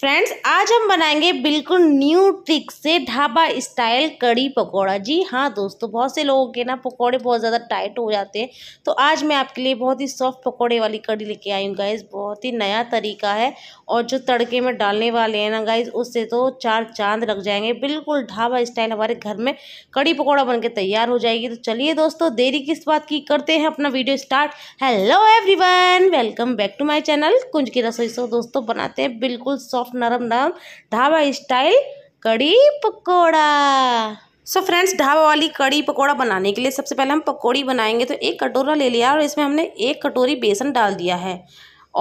friends आज हम बनाएंगे बिल्कुल न्यू ट्रिक से ढाबा स्टाइल कड़ी पकौड़ा जी हाँ दोस्तों बहुत से लोगों के ना पकौड़े बहुत ज़्यादा टाइट हो जाते हैं तो आज मैं आपके लिए बहुत ही सॉफ्ट पकौड़े वाली कड़ी लेके आई हूँ गाइज बहुत ही नया तरीका है और जो तड़के में डालने वाले हैं ना गाइज उससे तो चार चांद लग जाएंगे बिल्कुल ढाबा स्टाइल हमारे घर में कड़ी पकौड़ा बन तैयार हो जाएगी तो चलिए दोस्तों देरी किस बात की करते हैं अपना video start hello everyone welcome back to my channel कुंज की रसोई सो दोस्तों बनाते हैं बिल्कुल सॉफ्ट सॉफ्ट नरम नरम ढाबा स्टाइल कड़ी पकौड़ा सो फ्रेंड्स ढाबा वाली कड़ी पकौड़ा बनाने के लिए सबसे पहले हम पकौड़ी बनाएंगे तो एक कटोरा ले लिया और इसमें हमने एक कटोरी बेसन डाल दिया है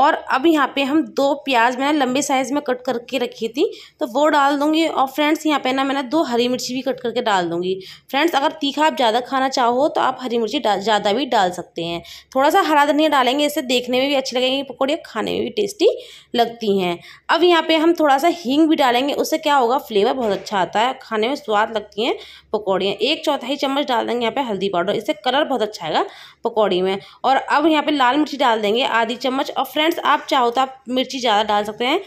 और अब यहाँ पे हम दो प्याज मैंने लंबे साइज़ में कट करके रखी थी तो वो डाल दूँगी और फ्रेंड्स यहाँ पे ना मैंने दो हरी मिर्ची भी कट करके डाल दूँगी फ्रेंड्स अगर तीखा आप ज़्यादा खाना चाहो तो आप हरी मिर्ची ज़्यादा भी डाल सकते हैं थोड़ा सा हरा धनिया डालेंगे इससे देखने में भी अच्छी लगेंगी पकौड़ियाँ खाने में भी टेस्टी लगती हैं अब यहाँ पर हम थोड़ा सा हींग भी डालेंगे उससे क्या होगा फ्लेवर बहुत अच्छा आता है खाने में स्वाद लगती हैं पकौड़ियाँ एक चौथाई चम्मच डाल देंगे यहाँ पर हल्दी पाउडर इससे कलर बहुत अच्छा आएगा पकौड़ी में और अब यहाँ पर लाल मिर्ची डाल देंगे आधी चम्मच और फ्रेंड फ्रेंड्स आप चाहो तो आप मिर्ची ज़्यादा डाल सकते हैं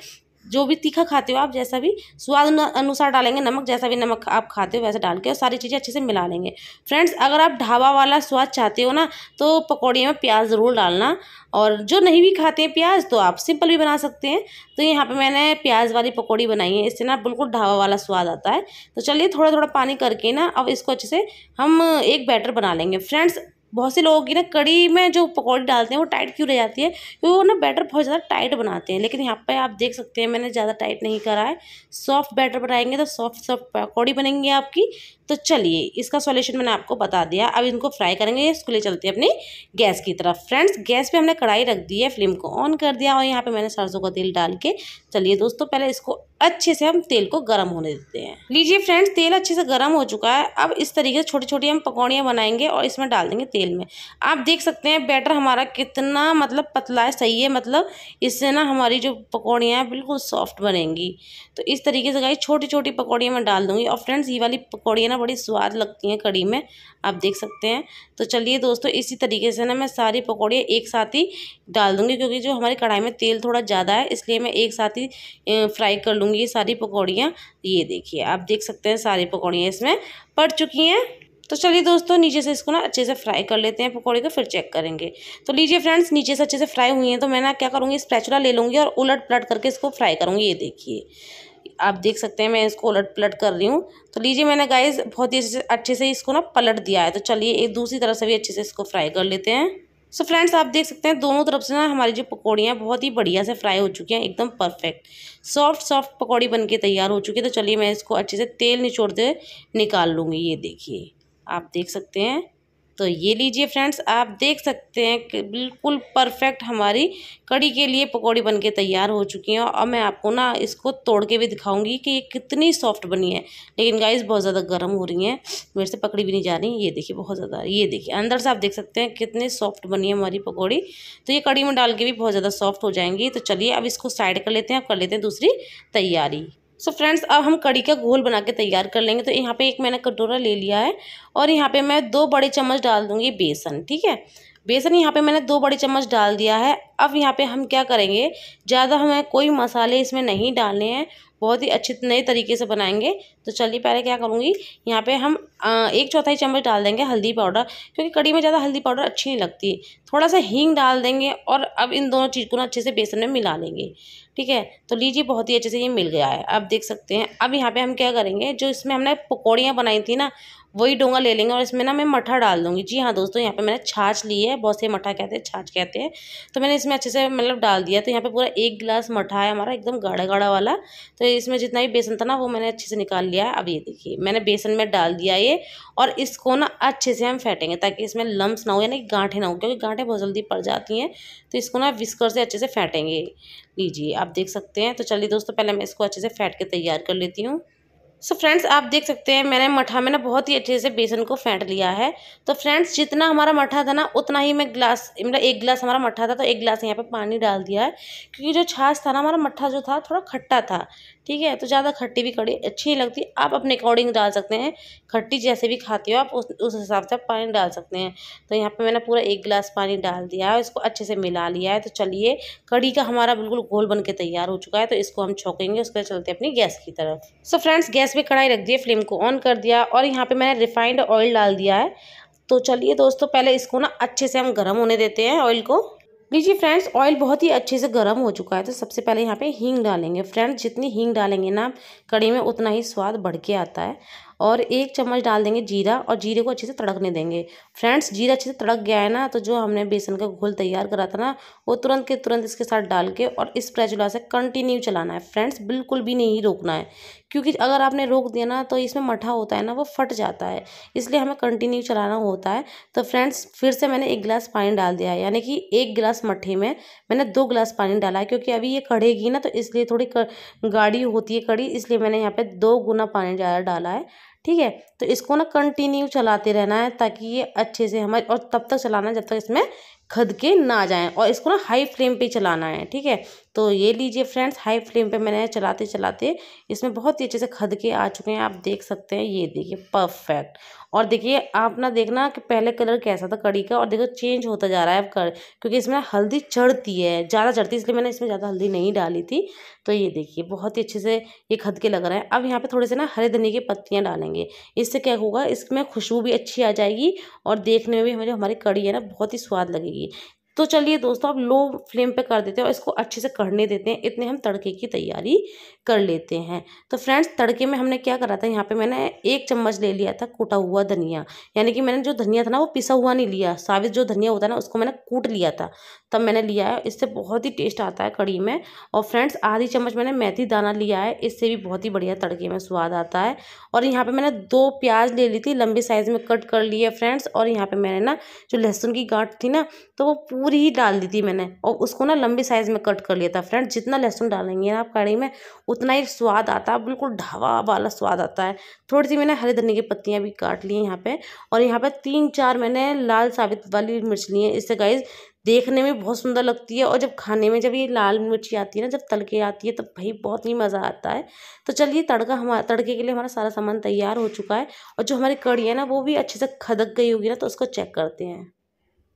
जो भी तीखा खाते हो आप जैसा भी स्वाद अनुसार डालेंगे नमक जैसा भी नमक आप खाते हो वैसा डाल के और सारी चीज़ें अच्छे से मिला लेंगे फ्रेंड्स अगर आप ढाबा वाला स्वाद चाहते हो ना तो पकौड़े में प्याज ज़रूर डालना और जो नहीं भी खाते हैं प्याज तो आप सिंपल भी बना सकते हैं तो यहाँ पे मैंने प्याज वाली पकौड़ी बनाई है इससे ना बिल्कुल ढाबा वाला स्वाद आता है तो चलिए थोड़ा थोड़ा पानी करके ना अब इसको अच्छे से हम एक बैटर बना लेंगे फ्रेंड्स बहुत से लोग ना कड़ी में जो पकौड़ी डालते हैं वो टाइट क्यों रह जाती है क्योंकि वो ना बैटर बहुत ज़्यादा टाइट बनाते हैं लेकिन यहाँ पे आप देख सकते हैं मैंने ज़्यादा टाइट नहीं करा है सॉफ्ट बैटर बनाएंगे तो सॉफ्ट सॉफ्ट पकौड़ी बनेंगी आपकी तो चलिए इसका सॉल्यूशन मैंने आपको बता दिया अब इनको फ्राई करेंगे इसको ले चलते हैं अपनी गैस की तरफ फ्रेंड्स गैस पर हमने कढ़ाई रख दी है फ्लेम को ऑन कर दिया और यहाँ पर मैंने सरसों का तेल डाल के चलिए दोस्तों पहले इसको अच्छे से हम तेल को गर्म होने देते हैं लीजिए फ्रेंड्स तेल अच्छे से गर्म हो चुका है अब इस तरीके से छोटी छोटी हम पकौड़ियाँ बनाएंगे और इसमें डाल देंगे तेल में आप देख सकते हैं बैटर हमारा कितना मतलब पतला है सही है मतलब इससे ना हमारी जो पकौड़ियाँ हैं बिल्कुल सॉफ्ट बनेंगी तो इस तरीके से गाई छोटी छोटी पकौड़ियाँ मैं डाल दूँगी और फ्रेंड्स ये वाली पकौड़ियाँ ना बड़ी स्वाद लगती हैं कड़ी में आप देख सकते हैं तो चलिए दोस्तों इसी तरीके से ना मैं सारी पकौड़ियाँ एक साथ ही डाल दूँगी क्योंकि जो हमारी कढ़ाई में तेल थोड़ा ज़्यादा है इसलिए मैं एक साथ ही फ्राई कर लूँगी दूंगी ये सारी पकौड़ियाँ तो ये देखिए आप देख सकते हैं सारी पकौड़ियाँ इसमें पड़ चुकी हैं तो चलिए दोस्तों नीचे से इसको ना अच्छे से फ्राई कर लेते हैं पकौड़े को फिर चेक करेंगे तो लीजिए फ्रेंड्स नीचे से अच्छे से फ्राई हुई हैं तो मैं ना क्या करूँगी स्पैचुला ले लूँगी और उलट पलट करके इसको फ्राई करूँगी ये देखिए आप देख सकते हैं मैं इसको उलट पलट कर रही हूँ तो लीजिए मैंने गाइस बहुत ही अच्छे से इसको ना पलट दिया है तो चलिए एक दूसरी तरफ से भी अच्छे से इसको फ्राई कर लेते हैं सो फ्रेंड्स आप देख सकते हैं दोनों तरफ से ना हमारी जो पकौड़ियाँ बहुत ही बढ़िया से फ्राई हो चुकी हैं एकदम परफेक्ट सॉफ्ट सॉफ्ट पकौड़ी बन के तैयार हो चुकी है तो चलिए मैं इसको अच्छे से तेल निचोड़ते निकाल लूँगी ये देखिए आप देख सकते हैं तो ये लीजिए फ्रेंड्स आप देख सकते हैं कि बिल्कुल परफेक्ट हमारी कड़ी के लिए पकौड़ी बन के तैयार हो चुकी हैं और मैं आपको ना इसको तोड़ के भी दिखाऊंगी कि ये कितनी सॉफ्ट बनी है लेकिन गाइस बहुत ज़्यादा गर्म हो रही हैं मेरे से पकड़ी भी नहीं जा रही ये देखिए बहुत ज़्यादा ये देखिए अंदर से आप देख सकते हैं कितनी सॉफ्ट बनी है हमारी पकौड़ी तो ये कड़ी में डाल के भी बहुत ज़्यादा सॉफ्ट हो जाएंगी तो चलिए अब इसको साइड कर लेते हैं अब कर लेते हैं दूसरी तैयारी सो so फ्रेंड्स अब हम कड़ी का घोल बना के तैयार कर लेंगे तो यहाँ पे एक मैंने कटोरा ले लिया है और यहाँ पे मैं दो बड़े चम्मच डाल दूँगी बेसन ठीक है बेसन यहाँ पे मैंने दो बड़े चम्मच डाल दिया है अब यहाँ पे हम क्या करेंगे ज़्यादा हमें कोई मसाले इसमें नहीं डालने हैं बहुत ही अच्छे नए तरीके से बनाएंगे तो चलिए पहले क्या करूँगी यहाँ पे हम एक चौथाई चम्मच डाल देंगे हल्दी पाउडर क्योंकि कड़ी में ज़्यादा हल्दी पाउडर अच्छी नहीं लगती थोड़ा सा हींग डाल देंगे और अब इन दोनों चीज़ को ना अच्छे से बेसन में मिला लेंगे ठीक है तो लीजिए बहुत ही अच्छे से ये मिल गया है आप देख सकते हैं अब यहाँ पर हम क्या करेंगे जो इसमें हमने पकौड़ियाँ बनाई थी ना वही डोंगा ले लेंगे और इसमें ना मैं मठा डाल दूँगी जी हाँ दोस्तों यहाँ पर मैंने छाछ ली है बहुत से मठा कहते हैं छाछ कहते हैं तो मैंने इसमें अच्छे से मतलब डाल दिया तो यहाँ पे पूरा एक गिलास मठा है हमारा एकदम गाढ़ा गाढ़ा वाला तो इसमें जितना भी बेसन था ना वो मैंने अच्छे से निकाल लिया है अब ये देखिए मैंने बेसन में डाल दिया ये और इसको ना अच्छे से हम फेंटेंगे ताकि इसमें लम्ब ना हो यानी गांठे ना हो क्योंकि गांठे बहुत जल्दी पड़ जाती हैं तो इसको ना विस्कर से अच्छे से फेंटेंगे लीजिए आप देख सकते हैं तो चलिए दोस्तों पहले मैं इसको अच्छे से फेंट के तैयार कर लेती हूँ सो so फ्रेंड्स आप देख सकते हैं मैंने मठा में ना बहुत ही अच्छे से बेसन को फेंट लिया है तो फ्रेंड्स जितना हमारा मठा था ना उतना ही मैं ग्लास मतलब एक गिलास हमारा मठा था तो एक गिलास यहाँ पे पानी डाल दिया है क्योंकि जो छाछ था ना हमारा मठा जो था थोड़ा खट्टा था ठीक है तो ज़्यादा खट्टी भी कड़ी अच्छी नहीं लगती आप अपने अकॉर्डिंग डाल सकते हैं खट्टी जैसे भी खाते हो आप उस उस हिसाब से आप पानी डाल सकते हैं तो यहाँ पे मैंने पूरा एक गिलास पानी डाल दिया है इसको अच्छे से मिला लिया है तो चलिए कड़ी का हमारा बिल्कुल घोल बन के तैयार हो चुका है तो इसको हम छोंकेंगे उसके चलते अपनी गैस की तरफ सो फ्रेंड्स गैस पर कढ़ाई रख दिए फ्लेम को ऑन कर दिया और यहाँ पर मैंने रिफाइंड ऑयल डाल दिया है तो चलिए दोस्तों पहले इसको ना अच्छे से हम गर्म होने देते हैं ऑयल को लीजिए फ्रेंड्स ऑयल बहुत ही अच्छे से गर्म हो चुका है तो सबसे पहले यहाँ पे हींग डालेंगे फ्रेंड्स जितनी हींग डालेंगे ना कड़ी में उतना ही स्वाद बढ़ के आता है और एक चम्मच डाल देंगे जीरा और जीरे को अच्छे से तड़कने देंगे फ्रेंड्स जीरा अच्छे से तड़क गया है ना तो जो हमने बेसन का घोल तैयार करा था ना वो तुरंत के तुरंत इसके साथ डाल के और इस प्रेचुला से कंटिन्यू चलाना है फ्रेंड्स बिल्कुल भी नहीं रोकना है क्योंकि अगर आपने रोक दिया ना तो इसमें मठा होता है ना वो फट जाता है इसलिए हमें कंटिन्यू चलाना होता है तो फ्रेंड्स फिर से मैंने एक गिलास पानी डाल दिया है यानी कि एक गिलास मठे में मैंने दो गिलास पानी डाला है क्योंकि अभी ये कढ़ेगी ना तो इसलिए थोड़ी गाढ़ी होती है कड़ी इसलिए मैंने यहाँ पर दो गुना पानी ज़्यादा डाला है ठीक है तो इसको ना कंटिन्यू चलाते रहना है ताकि ये अच्छे से हमारे और तब तक चलाना जब तक इसमें खद के ना जाएं और इसको ना हाई फ्लेम पे चलाना है ठीक है तो ये लीजिए फ्रेंड्स हाई फ्लेम पे मैंने चलाते चलाते इसमें बहुत ही अच्छे से खद के आ चुके हैं आप देख सकते हैं ये देखिए परफेक्ट और देखिए आप ना देखना कि पहले कलर कैसा था कड़ी का और देखो चेंज होता जा रहा है अब कर क्योंकि इसमें हल्दी चढ़ती है ज़्यादा चढ़ती है इसलिए मैंने इसमें ज़्यादा हल्दी नहीं डाली थी तो ये देखिए बहुत ही अच्छे से ये खद के लग रहा है अब यहाँ पे थोड़े से ना हरे धनी की पत्तियाँ डालेंगे इससे क्या होगा इसमें खुशबू भी अच्छी आ जाएगी और देखने में भी हमारी हमारी कड़ी है ना बहुत ही स्वाद लगेगी तो चलिए दोस्तों अब लो फ्लेम पे कर देते हैं और इसको अच्छे से करने देते हैं इतने हम तड़के की तैयारी कर लेते हैं तो फ्रेंड्स तड़के में हमने क्या करा था यहाँ पे मैंने एक चम्मच ले लिया था कूटा हुआ धनिया यानी कि मैंने जो धनिया था ना वो पिसा हुआ नहीं लिया साबित जो धनिया होता है ना उसको मैंने कूट लिया था तब मैंने लिया है इससे बहुत ही टेस्ट आता है कड़ी में और फ्रेंड्स आधी चम्मच मैंने मेथी दाना लिया है इससे भी बहुत ही बढ़िया तड़के में स्वाद आता है और यहाँ पर मैंने दो प्याज ले ली थी लंबी साइज़ में कट कर ली है फ्रेंड्स और यहाँ पर मैंने ना जो लहसुन की गांठ थी ना तो वो पूरी ही डाल दी थी मैंने और उसको ना लंबी साइज़ में कट कर लिया था फ्रेंड्स जितना लहसुन डालेंगे ना आप कड़ी में उतना ही स्वाद आता है बिल्कुल ढावा वाला स्वाद आता है थोड़ी सी मैंने हरे धनी की पत्तियाँ भी काट ली हैं यहाँ पर और यहाँ पर तीन चार मैंने लाल साबित वाली मिर्च ली है इससे गाइज देखने में बहुत सुंदर लगती है और जब खाने में जब ये लाल मिर्ची आती है ना जब तल के आती है तब भाई बहुत ही मज़ा आता है तो चलिए तड़का हमारा तड़के के लिए हमारा सारा सामान तैयार हो चुका है और जो हमारी कड़ी है ना वो भी अच्छे से खदक गई होगी ना तो उसको चेक करते हैं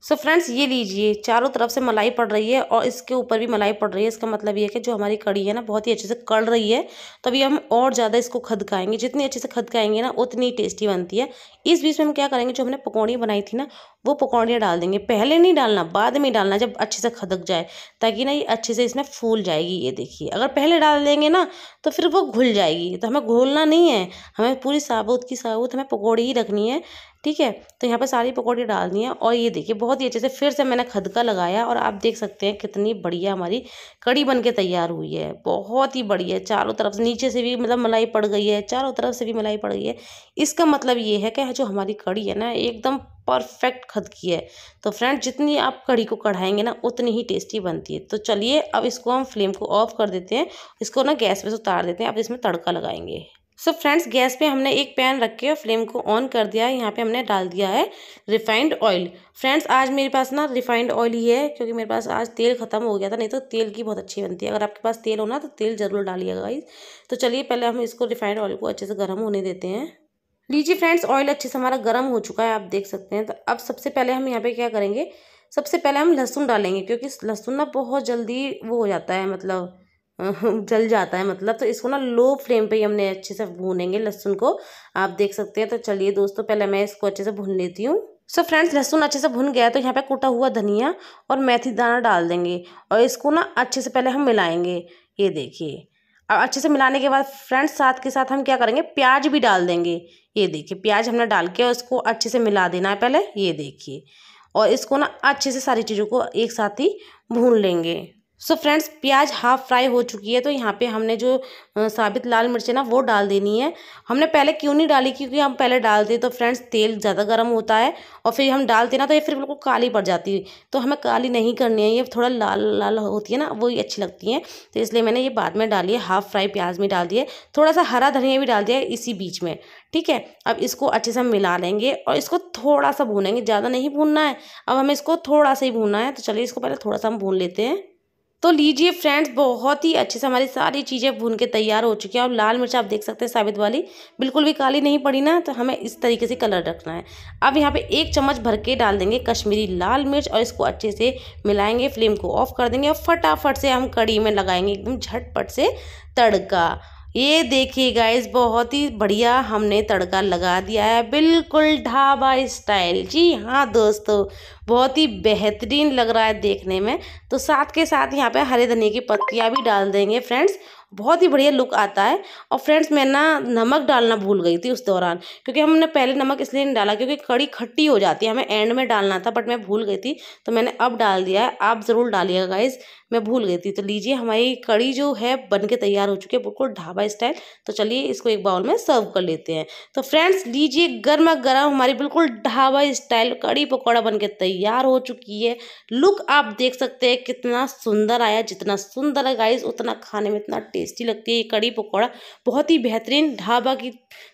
सो so फ्रेंड्स ये लीजिए चारों तरफ से मलाई पड़ रही है और इसके ऊपर भी मलाई पड़ रही है इसका मतलब ये है कि जो हमारी कड़ी है ना बहुत ही अच्छे से कड़ रही है तो अभी हम और ज़्यादा इसको खदकाएंगे जितनी अच्छे से खदकाएंगे ना उतनी टेस्टी बनती है इस बीच में हम क्या करेंगे जो हमने पकौड़ी बनाई थी ना वो पकौड़ियाँ डाल देंगे पहले नहीं डालना बाद में डालना जब अच्छे से खदक जाए ताकि ना ये अच्छे से इसमें फूल जाएगी ये देखिए अगर पहले डाल देंगे ना तो फिर वो घुल जाएगी तो हमें घोलना नहीं है हमें पूरी साबुत की साबुत हमें पकौड़ी ही रखनी है ठीक है तो यहाँ पर सारी पकौड़ी डाल दी और ये देखिए बहुत ही अच्छे से फिर से मैंने खदका लगाया और आप देख सकते हैं कितनी बढ़िया हमारी कड़ी बन के तैयार हुई है बहुत ही बढ़िया चारों तरफ से नीचे से भी मतलब मलाई पड़ गई है चारों तरफ से भी मलाई पड़ गई है इसका मतलब ये है कि जो हमारी कड़ी है ना एकदम परफेक्ट खदकी है तो फ्रेंड जितनी आप कड़ी को कढ़ाएंगे ना उतनी ही टेस्टी बनती है तो चलिए अब इसको हम फ्लेम को ऑफ कर देते हैं इसको ना गैस पे से उतार देते हैं अब इसमें तड़का लगाएंगे सो फ्रेंड्स गैस पे हमने एक पैन रख के फ्लेम को ऑन कर दिया है यहाँ पे हमने डाल दिया है रिफाइंड ऑयल फ्रेंड्स आज मेरे पास ना रिफाइंड ऑयल ही है क्योंकि मेरे पास आज तेल ख़त्म हो गया था नहीं तो तेल की बहुत अच्छी बनती है अगर आपके पास तेल हो ना तो तेल ज़रूर डालिएगा इस तो चलिए पहले हम इसको रिफाइंड ऑयल को अच्छे से गर्म होने देते हैं लीजिए फ्रेंड्स ऑयल अच्छे से हमारा गर्म हो चुका है आप देख सकते हैं तो अब सबसे पहले हम यहाँ पर क्या करेंगे सबसे पहले हम लहसुन डालेंगे क्योंकि लहसुन ना बहुत जल्दी वो हो जाता है मतलब जल जाता है मतलब तो इसको ना लो फ्लेम पे ही हमने अच्छे से भूनेंगे लहसुन को आप देख सकते हैं तो चलिए दोस्तों पहले मैं इसको अच्छे से भून लेती हूँ सो फ्रेंड्स लहसुन अच्छे से भुन गया तो यहाँ पे कूटा हुआ धनिया और मेथी दाना डाल देंगे और इसको ना अच्छे से पहले हम मिलाएंगे ये देखिए और अच्छे से मिलाने के बाद फ्रेंड्स साथ के साथ हम क्या करेंगे प्याज भी डाल देंगे ये देखिए प्याज हमने डाल के और इसको अच्छे से मिला देना है पहले ये देखिए और इसको ना अच्छे से सारी चीज़ों को एक साथ ही भून लेंगे सो फ्रेंड्स प्याज हाफ फ्राई हो चुकी है तो यहाँ पे हमने जो साबित लाल मिर्च है ना वो डाल देनी है हमने पहले क्यों नहीं डाली क्योंकि हम पहले डालते तो फ्रेंड्स तेल ज़्यादा गर्म होता है और फिर हम डालते ना तो ये फिर बिल्कुल काली पड़ जाती है तो हमें काली नहीं करनी है ये थोड़ा लाल लाल होती है ना वो अच्छी लगती है तो इसलिए मैंने ये बाद में डाली है हाफ फ्राई प्याज में डाल दिए थोड़ा सा हरा धनिया भी डाल दिया है इसी बीच में ठीक है अब इसको अच्छे से हम मिला लेंगे और इसको थोड़ा सा भूनेंगे ज़्यादा नहीं भूनना है अब हमें इसको थोड़ा सा ही भूनना है तो चलिए इसको पहले थोड़ा सा हम भून लेते हैं तो लीजिए फ्रेंड्स बहुत ही अच्छे से हमारी सारी चीज़ें भून के तैयार हो चुकी हैं और लाल मिर्च आप देख सकते हैं साबित वाली बिल्कुल भी काली नहीं पड़ी ना तो हमें इस तरीके से कलर रखना है अब यहाँ पे एक चम्मच भर के डाल देंगे कश्मीरी लाल मिर्च और इसको अच्छे से मिलाएंगे फ्लेम को ऑफ कर देंगे और फटाफट से हम कड़ी में लगाएंगे एकदम झटपट से तड़का ये देखिए गाइस बहुत ही बढ़िया हमने तड़का लगा दिया है बिल्कुल ढाबा स्टाइल जी हाँ दोस्तों बहुत ही बेहतरीन लग रहा है देखने में तो साथ के साथ यहाँ पे हरे धनिया की पत्तियाँ भी डाल देंगे फ्रेंड्स बहुत ही बढ़िया लुक आता है और फ्रेंड्स मैं ना नमक डालना भूल गई थी उस दौरान क्योंकि हमने पहले नमक इसलिए नहीं डाला क्योंकि कड़ी खट्टी हो जाती है हमें एंड में डालना था बट मैं भूल गई थी तो मैंने अब डाल दिया है आप ज़रूर डालिएगा गाइज़ मैं भूल गई थी तो लीजिए हमारी कड़ी जो है बन के तैयार हो चुकी है बिल्कुल ढाबा स्टाइल तो चलिए इसको एक बाउल में सर्व कर लेते हैं तो फ्रेंड्स लीजिए गर्मा गर्म हमारी बिल्कुल ढाबा स्टाइल कड़ी पकौड़ा बन के तैयार हो चुकी है लुक आप देख सकते हैं कितना सुंदर आया जितना सुंदर है गाइस उतना खाने में इतना टेस्टी लगती है ये कड़ी पकौड़ा बहुत ही बेहतरीन ढाबा की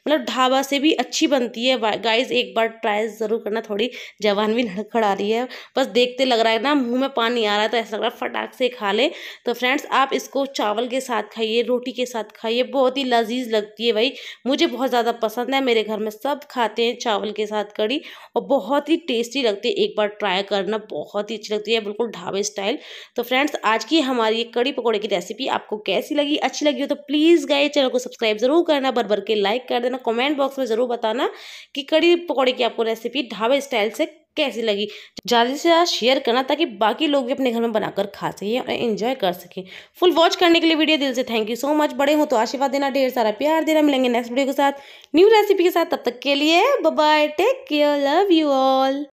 मतलब ढाबा से भी अच्छी बनती है गाइज एक बार ट्राई ज़रूर करना थोड़ी जवान भी लड़खड़ा रही है बस देखते लग रहा है ना मुँह में पानी आ रहा है तो ऐसा लग रहा है फटाक से से खा लें तो फ्रेंड्स आप इसको चावल के साथ खाइए रोटी के साथ खाइए बहुत ही लजीज लगती है भाई मुझे बहुत ज़्यादा पसंद है मेरे घर में सब खाते हैं चावल के साथ कड़ी और बहुत ही टेस्टी लगती है एक बार ट्राई करना बहुत ही अच्छी लगती है बिल्कुल ढाबे स्टाइल तो फ्रेंड्स आज की हमारी कड़ी पकौड़े की रेसिपी आपको कैसी लगी अच्छी लगी हो तो प्लीज़ गए चैनल को सब्सक्राइब ज़रूर करना भर भर के लाइक कर देना कॉमेंट बॉक्स में ज़रूर बताना कि कड़ी पकौड़े की आपको रेसिपी ढाबे स्टाइल से कैसी लगी ज़्यादा से ज़्यादा शेयर करना ताकि बाकी लोग भी अपने घर में बनाकर खा सकें और इन्जॉय कर सकें फुल वॉच करने के लिए वीडियो दिल से थैंक यू सो मच बड़े हो तो आशीर्वाद देना ढेर सारा प्यार देना मिलेंगे नेक्स्ट वीडियो के साथ न्यू रेसिपी के साथ तब तक के लिए bye take care love you all